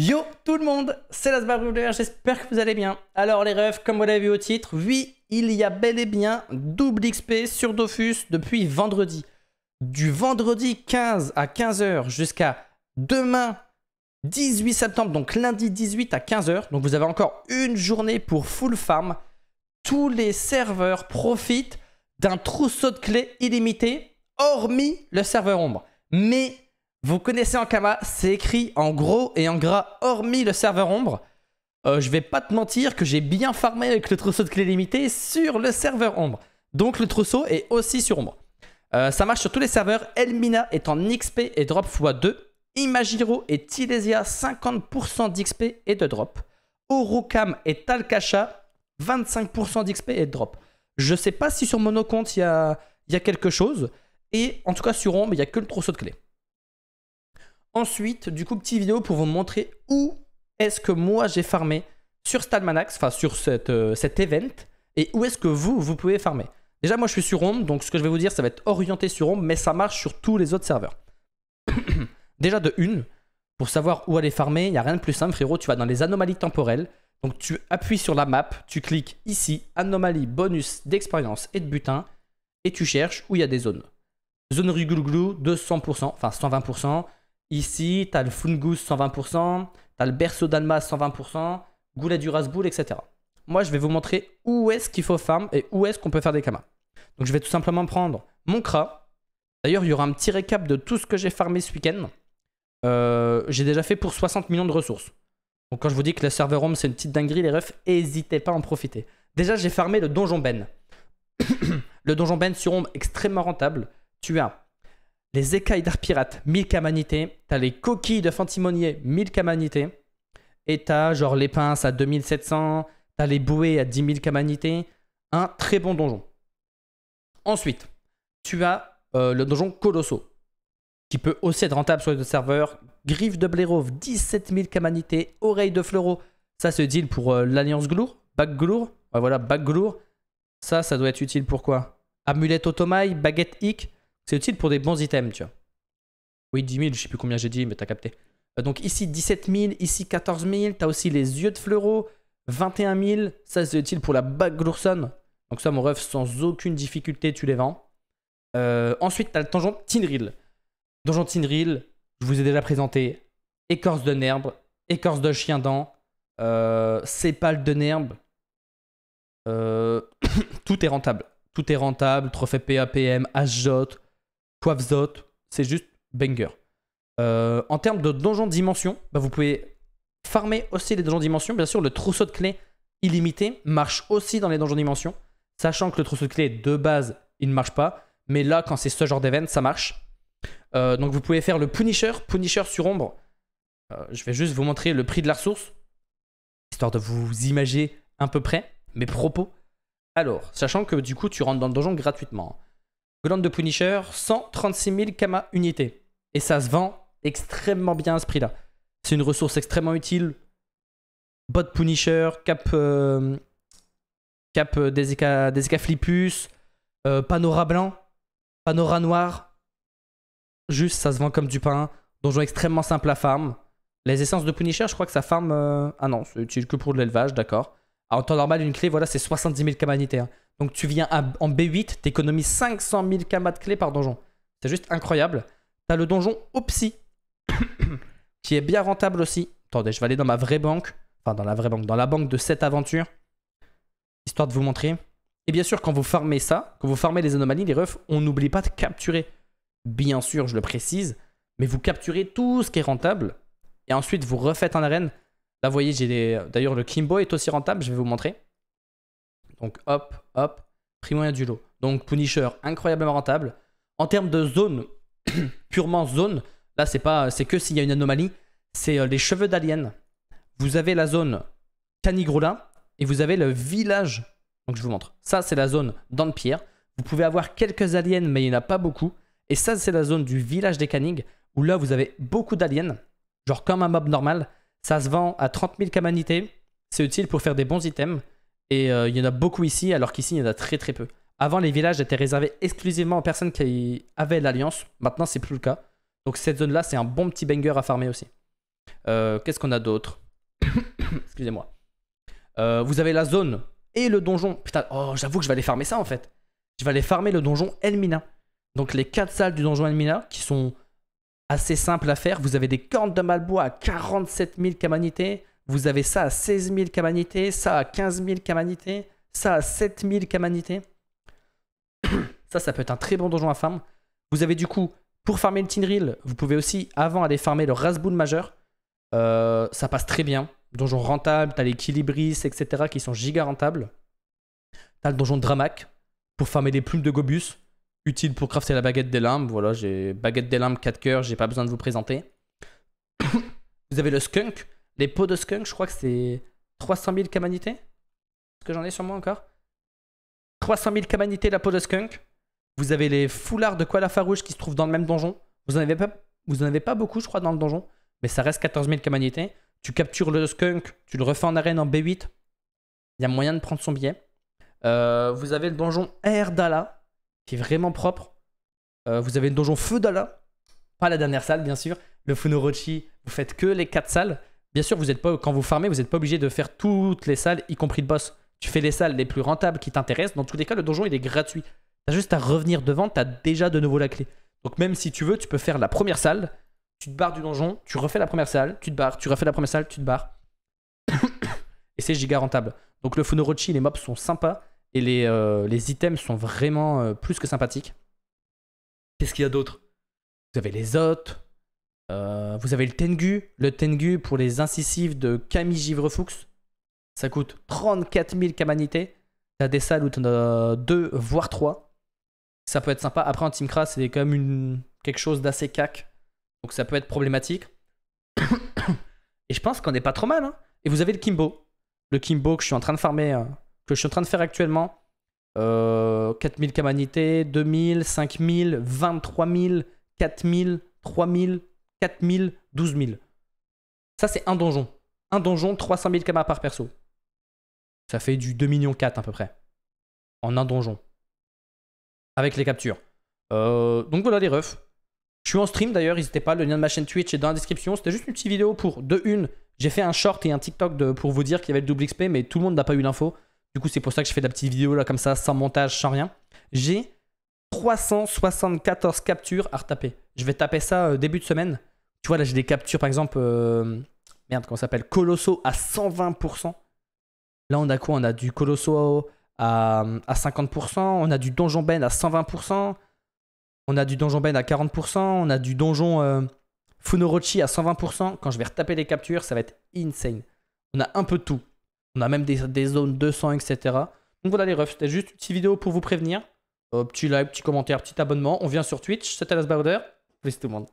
Yo tout le monde, c'est Lasbar j'espère que vous allez bien. Alors les refs, comme vous l'avez vu au titre, oui, il y a bel et bien double XP sur Dofus depuis vendredi. Du vendredi 15 à 15h jusqu'à demain 18 septembre, donc lundi 18 à 15h. Donc vous avez encore une journée pour full farm. Tous les serveurs profitent d'un trousseau de clés illimité, hormis le serveur ombre. Mais vous connaissez Ankama, c'est écrit en gros et en gras, hormis le serveur ombre. Euh, je vais pas te mentir que j'ai bien farmé avec le trousseau de clé limité sur le serveur ombre. Donc le trousseau est aussi sur ombre. Euh, ça marche sur tous les serveurs, Elmina est en XP et drop x2, Imagiro et Tilesia 50% d'XP et de drop, Orokam et Talcacha 25% d'XP et de drop. Je sais pas si sur Monocompte il y a, y a quelque chose, et en tout cas sur ombre il n'y a que le trousseau de clé. Ensuite, du coup, petite vidéo pour vous montrer où est-ce que moi j'ai farmé sur Stalmanax, enfin sur euh, cet event, et où est-ce que vous, vous pouvez farmer. Déjà, moi je suis sur Ombre, donc ce que je vais vous dire, ça va être orienté sur Ombre, mais ça marche sur tous les autres serveurs. Déjà de une, pour savoir où aller farmer, il n'y a rien de plus simple, frérot, tu vas dans les anomalies temporelles, donc tu appuies sur la map, tu cliques ici, anomalie, bonus d'expérience et de butin, et tu cherches où il y a des zones. Zone de 200%, enfin 120%, Ici, tu as le Fungus 120%, tu as le Berceau d'Alma 120%, Goulet du Rasboul, etc. Moi, je vais vous montrer où est-ce qu'il faut farm et où est-ce qu'on peut faire des kamas. Donc, je vais tout simplement prendre mon Kra. D'ailleurs, il y aura un petit récap de tout ce que j'ai farmé ce week-end. Euh, j'ai déjà fait pour 60 millions de ressources. Donc, quand je vous dis que le serveur home, c'est une petite dinguerie, les refs, n'hésitez pas à en profiter. Déjà, j'ai farmé le Donjon Ben. le Donjon Ben sur Ombre, extrêmement rentable. Tu as les écailles d'art pirate, 1000 kamanités. T'as les coquilles de fantimonier, 1000 kamanités. Et t'as genre les pinces à 2700. T'as les bouées à 10 000 kamanités. Un très bon donjon. Ensuite, tu as euh, le donjon Colosso, qui peut aussi être rentable sur les deux serveurs. Griffe de Blérov, 17 000 kamanités. Oreille de Fleureau, ça se deal pour euh, l'Alliance Glour. Bac Glour. voilà, Bac Glour. Ça, ça doit être utile pour quoi Amulette automaille, Baguette Hic. C'est utile pour des bons items, tu vois. Oui, 10 000, je sais plus combien j'ai dit, mais t'as capté. Euh, donc ici 17 000, ici 14 000, t'as aussi les yeux de fleuro, 21 000, ça c'est utile pour la bague Glourson. Donc ça, mon ref, sans aucune difficulté, tu les vends. Euh, ensuite, t'as le donjon Tinril. Donjon Tinril, je vous ai déjà présenté. Écorce de nerbe, écorce de chien dent, euh, de nerbe. Euh, tout est rentable. Tout est rentable, trophée PAPM, HJ, Poivzot, c'est juste banger. Euh, en termes de donjons dimension, bah, vous pouvez farmer aussi les donjons dimension. Bien sûr, le trousseau de clés illimité marche aussi dans les donjons dimension. Sachant que le trousseau de clés, de base, il ne marche pas. Mais là, quand c'est ce genre d'événement, ça marche. Euh, donc vous pouvez faire le Punisher, Punisher sur ombre. Euh, je vais juste vous montrer le prix de la ressource, histoire de vous imaginer un peu près mes propos. Alors, sachant que du coup, tu rentres dans le donjon gratuitement. Glande de Punisher, 136 000 Kama unités. Et ça se vend extrêmement bien à ce prix-là. C'est une ressource extrêmement utile. Bot Punisher, Cap, euh, Cap des euh, Panora Blanc, Panora Noir. Juste, ça se vend comme du pain. Donjon extrêmement simple à farm. Les essences de Punisher, je crois que ça farm. Euh, ah non, c'est utile que pour de l'élevage, d'accord. En temps normal, une clé, voilà, c'est 70 000 Kama unités. Hein. Donc tu viens en B8, t'économises 500 000 kamas de clés par donjon. C'est juste incroyable. T'as le donjon Opsy, qui est bien rentable aussi. Attendez, je vais aller dans ma vraie banque. Enfin, dans la vraie banque, dans la banque de cette aventure. Histoire de vous montrer. Et bien sûr, quand vous farmez ça, quand vous farmez les anomalies, les refs, on n'oublie pas de capturer. Bien sûr, je le précise, mais vous capturez tout ce qui est rentable. Et ensuite, vous refaites un arène. Là, vous voyez, j'ai des. D'ailleurs, le Kimbo est aussi rentable, je vais vous montrer. Donc hop, hop, moyen du lot. Donc Punisher, incroyablement rentable. En termes de zone, purement zone, là c'est pas, c'est que s'il y a une anomalie, c'est euh, les cheveux d'Alien. Vous avez la zone Canigroulin, et vous avez le village. Donc je vous montre. Ça c'est la zone dans le pierre. Vous pouvez avoir quelques aliens, mais il n'y en a pas beaucoup. Et ça c'est la zone du village des Canig, où là vous avez beaucoup d'aliens, genre comme un mob normal. Ça se vend à 30 000 kamanités. C'est utile pour faire des bons items. Et euh, il y en a beaucoup ici, alors qu'ici, il y en a très très peu. Avant, les villages étaient réservés exclusivement aux personnes qui avaient l'alliance. Maintenant, c'est plus le cas. Donc cette zone-là, c'est un bon petit banger à farmer aussi. Euh, qu'est-ce qu'on a d'autre Excusez-moi. Euh, vous avez la zone et le donjon. Putain, oh, j'avoue que je vais aller farmer ça en fait. Je vais aller farmer le donjon Elmina. Donc les 4 salles du donjon Elmina qui sont assez simples à faire. Vous avez des cornes de Malbois à 47 000 kamanités. Vous avez ça à 16 000 kamanité, ça à 15 000 kamanités, ça à 7 000 kamanité. ça, ça peut être un très bon donjon à farm. Vous avez du coup, pour farmer le Tinril, vous pouvez aussi avant aller farmer le Rasboul majeur. Euh, ça passe très bien. Donjon rentable, t'as l'équilibris, etc. qui sont giga rentables. T'as le donjon Dramac pour farmer des plumes de Gobus. Utile pour crafter la baguette des limbes. Voilà, j'ai baguette des limbes 4 cœurs, j'ai pas besoin de vous présenter. vous avez le skunk les pots de skunk, je crois que c'est 300 000 kamanités. Est-ce que j'en ai sur moi encore 300 000 kamanités la peau de skunk. Vous avez les foulards de koala farouche qui se trouvent dans le même donjon. Vous n'en avez, pas... Vous en avez pas beaucoup, je crois, dans le donjon. Mais ça reste 14 000 kamanités. Tu captures le skunk, tu le refais en arène en B8. Il y a moyen de prendre son billet. Euh, vous avez le donjon Air d'Ala, qui est vraiment propre. Euh, vous avez le donjon Feu d'Ala. Pas la dernière salle, bien sûr. Le Funorochi, vous faites que les 4 salles. Bien sûr, vous êtes quand vous farmez, vous n'êtes pas obligé de faire toutes les salles, y compris le boss. Tu fais les salles les plus rentables qui t'intéressent. Dans tous les cas, le donjon, il est gratuit. Tu as juste à revenir devant, tu as déjà de nouveau la clé. Donc même si tu veux, tu peux faire la première salle, tu te barres du donjon, tu refais la première salle, tu te barres, tu refais la première salle, tu te barres. et c'est giga rentable. Donc le Funorochi, les mobs sont sympas et les, euh, items sont vraiment euh, plus que sympathiques. Qu'est-ce qu'il y a d'autre Vous avez les hôtes, euh, vous avez le Tengu. Le Tengu pour les incisives de Camille Givrefoux. Ça coûte 34 000 kamanités. T'as des salles où t'en as 2, voire 3. Ça peut être sympa. Après, en Teamcras, c'est quand même une... quelque chose d'assez cac. Donc ça peut être problématique. Et je pense qu'on n'est pas trop mal. Hein. Et vous avez le Kimbo. Le Kimbo que je suis en train de farmer, hein, que je suis en train de faire actuellement. Euh, 4000 Kamanité 2000, 5000, 23000, 4000, 3000. 4000, 12000. Ça, c'est un donjon. Un donjon, 300 000 kamas par perso. Ça fait du 2 millions 4 à peu près. En un donjon. Avec les captures. Euh, donc voilà les refs. Je suis en stream d'ailleurs, n'hésitez pas, le lien de ma chaîne Twitch est dans la description. C'était juste une petite vidéo pour, de une, j'ai fait un short et un TikTok de, pour vous dire qu'il y avait le double XP, mais tout le monde n'a pas eu l'info. Du coup, c'est pour ça que je fais la petite vidéo là comme ça, sans montage, sans rien. J'ai 374 captures à retaper. Je vais taper ça euh, début de semaine. Tu vois, là, j'ai des captures, par exemple, euh, merde, comment ça s'appelle Colosso à 120%. Là, on a quoi On a du Colosso à, 50%, on a du Donjon Ben à 120%, on a du Donjon Ben à 40%, on a du Donjon euh, Funorochi à 120%. Quand je vais retaper les captures, ça va être insane. On a un peu de tout. On a même des, des zones 200, etc. Donc voilà les refs, c'était juste une petite vidéo pour vous prévenir. petit like, petit commentaire, petit abonnement. On vient sur Twitch, c'était Alas Bowder. tout le monde.